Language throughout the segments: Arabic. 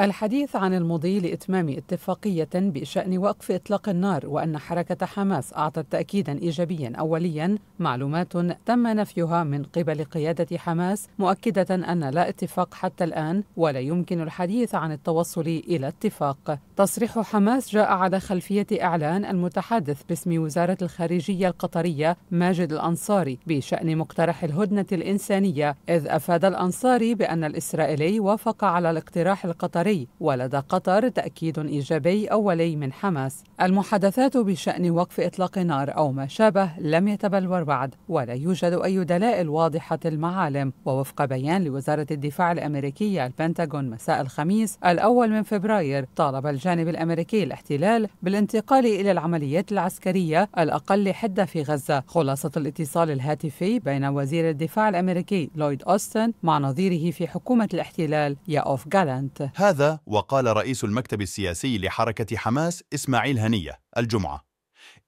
الحديث عن المضي لإتمام اتفاقية بشأن وقف إطلاق النار وأن حركة حماس أعطت تأكيدا إيجابيا أوليا معلومات تم نفيها من قبل قيادة حماس مؤكدة أن لا اتفاق حتى الآن ولا يمكن الحديث عن التوصل إلى اتفاق تصريح حماس جاء على خلفية إعلان المتحدث باسم وزارة الخارجية القطرية ماجد الأنصاري بشأن مقترح الهدنة الإنسانية إذ أفاد الأنصاري بأن الإسرائيلي وافق على الاقتراح القطري القطري ولدى قطر تأكيد إيجابي أولي من حماس المحادثات بشأن وقف إطلاق نار أو ما شابه لم يتبلور بعد ولا يوجد أي دلائل واضحة المعالم ووفق بيان لوزارة الدفاع الأمريكية البنتاغون مساء الخميس الأول من فبراير طالب الجانب الأمريكي الاحتلال بالانتقال إلى العمليات العسكرية الأقل حدة في غزة خلاصة الاتصال الهاتفي بين وزير الدفاع الأمريكي لويد أوستن مع نظيره في حكومة الاحتلال يا أوف جالانت هذا وقال رئيس المكتب السياسي لحركة حماس إسماعيل هنية الجمعة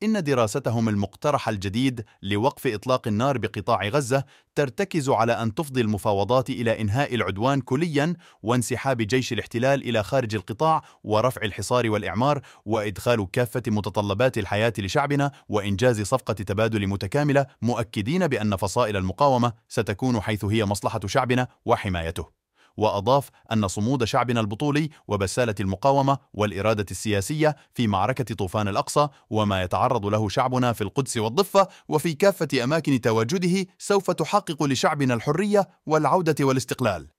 إن دراستهم المقترح الجديد لوقف إطلاق النار بقطاع غزة ترتكز على أن تفضي المفاوضات إلى إنهاء العدوان كليا وانسحاب جيش الاحتلال إلى خارج القطاع ورفع الحصار والإعمار وإدخال كافة متطلبات الحياة لشعبنا وإنجاز صفقة تبادل متكاملة مؤكدين بأن فصائل المقاومة ستكون حيث هي مصلحة شعبنا وحمايته وأضاف أن صمود شعبنا البطولي وبسالة المقاومة والإرادة السياسية في معركة طوفان الأقصى وما يتعرض له شعبنا في القدس والضفة وفي كافة أماكن تواجده سوف تحقق لشعبنا الحرية والعودة والاستقلال